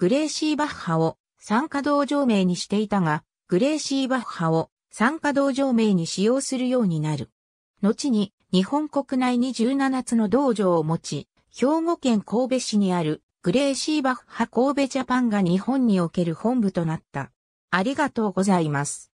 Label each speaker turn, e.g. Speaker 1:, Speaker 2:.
Speaker 1: グレーシーバッハを参加道場名にしていたが、グレーシーバッハを参加道場名に使用するようになる。後に日本国内に17つの道場を持ち、兵庫県神戸市にあるグレーシーバッハ神戸ジャパンが日本における本部となった。ありがとうございます。